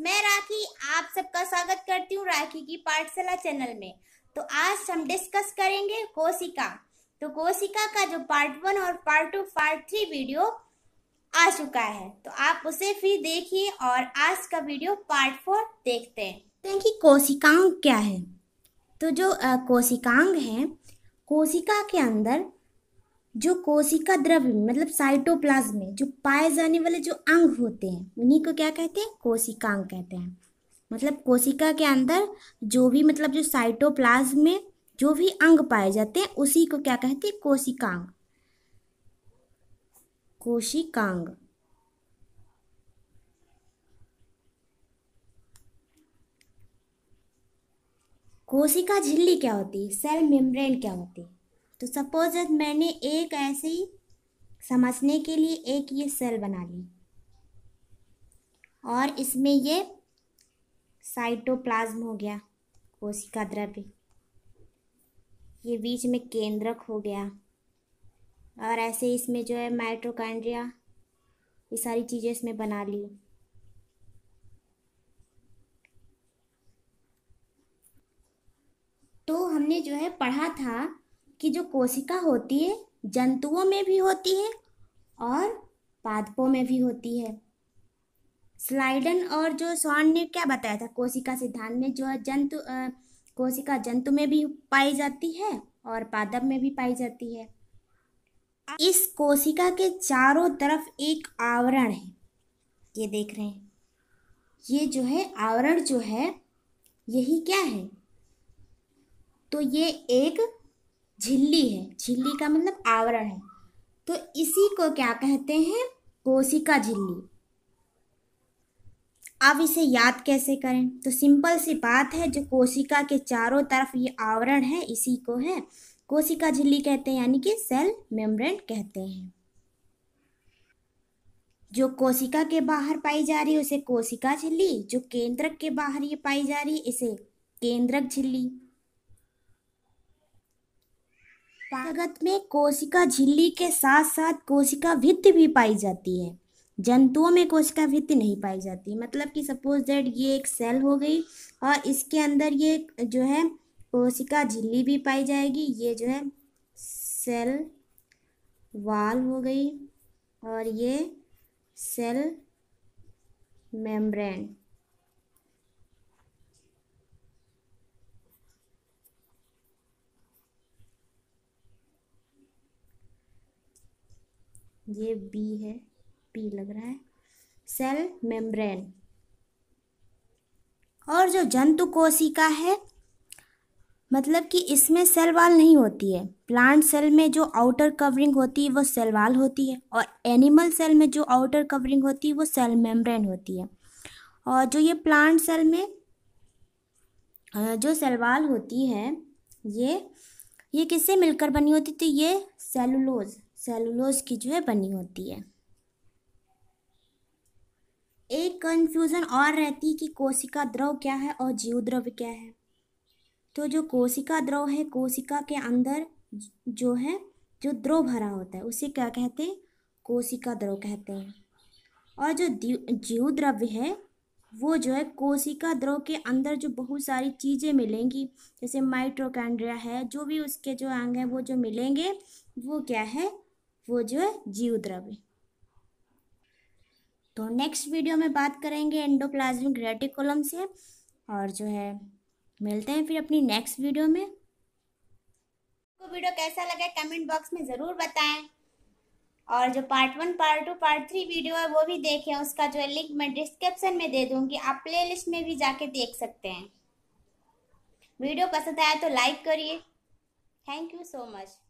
मैं राखी आप सबका स्वागत करती हूँ राखी की पाठशाला चैनल में तो आज हम डिस्कस करेंगे कोशिका तो कोशिका का जो पार्ट वन और part two part three video आ चुका है तो आप उसे फिर देखिए और आज का वीडियो पार्ट फोर देखते हैं तो देखिए कोशिकांग क्या है तो जो कोशिकांग है कोशिका के अंदर जो कोशिका द्रव्य मतलब साइटोप्लाज्म में जो पाए जाने वाले जो अंग होते हैं उन्हीं को क्या कहते हैं कोशिकांग कहते हैं मतलब कोशिका के अंदर जो भी मतलब जो साइटोप्लाज्म में जो भी अंग पाए जाते हैं उसी को क्या कहते हैं कोशिकांग कोशिकांग कोशिका झिल्ली क्या होती है सेल मेम्ब्रेन क्या होती है तो सपोज मैंने एक ऐसी समझने के लिए एक ये सेल बना ली और इसमें ये साइटोप्लाज्म हो गया कोशिका द्रव्य ये बीच में केंद्रक हो गया और ऐसे इसमें जो है माइट्रोकांड्रिया ये सारी चीज़ें इसमें बना ली तो हमने जो है पढ़ा था की जो कोशिका होती है जंतुओं में भी होती है और पादपों में भी होती है स्लाइडन और जो सॉन ने क्या बताया था कोशिका सिद्धांत में जो जंतु आ, कोशिका जंतु में भी पाई जाती है और पादप में भी पाई जाती है इस कोशिका के चारों तरफ एक आवरण है ये देख रहे हैं ये जो है आवरण जो है यही क्या है तो ये एक झिल्ली है झिल्ली का मतलब आवरण है तो इसी को क्या कहते हैं कोशिका झिल्ली अब इसे याद कैसे करें तो सिंपल सी बात है जो कोशिका के चारों तरफ ये आवरण है इसी को है कोशिका झिल्ली कहते हैं यानी कि सेल मेम्ब्रेन कहते हैं जो कोशिका के बाहर पाई जा रही है उसे कोशिका झिल्ली जो केंद्रक के बाहर ये पाई जा रही है इसे केंद्रक झिल्ली तागत में कोशिका झिल्ली के साथ साथ कोशिका भित्त भी पाई जाती है जंतुओं में कोशिका भित्त नहीं पाई जाती मतलब कि सपोज दैट ये एक सेल हो गई और इसके अंदर ये जो है कोशिका झिल्ली भी पाई जाएगी ये जो है सेल वाल हो गई और ये सेल मेम्ब्रेन ये बी है पी लग रहा है सेल मेम्ब्रेन और जो जंतु कोशिका है मतलब कि इसमें सेल वाल नहीं होती है प्लांट सेल में जो आउटर कवरिंग होती है वो सेल वाल होती है और एनिमल सेल में जो आउटर कवरिंग होती है वो सेल मेम्ब्रेन होती है और जो ये प्लांट सेल में जो सेल वाल होती है ये ये किससे मिलकर बनी होती है तो ये सेलुलोज़ सेलुलोज की जो है बनी होती है एक कंफ्यूजन और रहती है कि कोशिका द्रव क्या है और जीव द्रव क्या है तो जो कोशिका द्रव है कोशिका के अंदर जो है जो द्रव भरा होता है उसे क्या कहते हैं कोशिका द्रव कहते हैं और जो जीव द्रव्य है वो जो है कोशिका द्रव के अंदर जो बहुत सारी चीज़ें मिलेंगी जैसे माइट्रोकैंड्रिया है जो भी उसके जो अंग हैं वो जो मिलेंगे वो क्या है वो जो है जीव द्रव्य तो नेक्स्ट वीडियो में बात करेंगे एंडोप्लाज्मिक रेटिकुलम से और जो है मिलते हैं फिर अपनी नेक्स्ट वीडियो में आपको वीडियो कैसा लगा कमेंट बॉक्स में ज़रूर बताएं और जो part one part two part three video है वो भी देखें उसका जो है लिंक मैं डिस्क्रिप्शन में दे दूंगी आप प्ले में भी जाके देख सकते हैं वीडियो पसंद आया तो लाइक करिए थैंक यू सो मच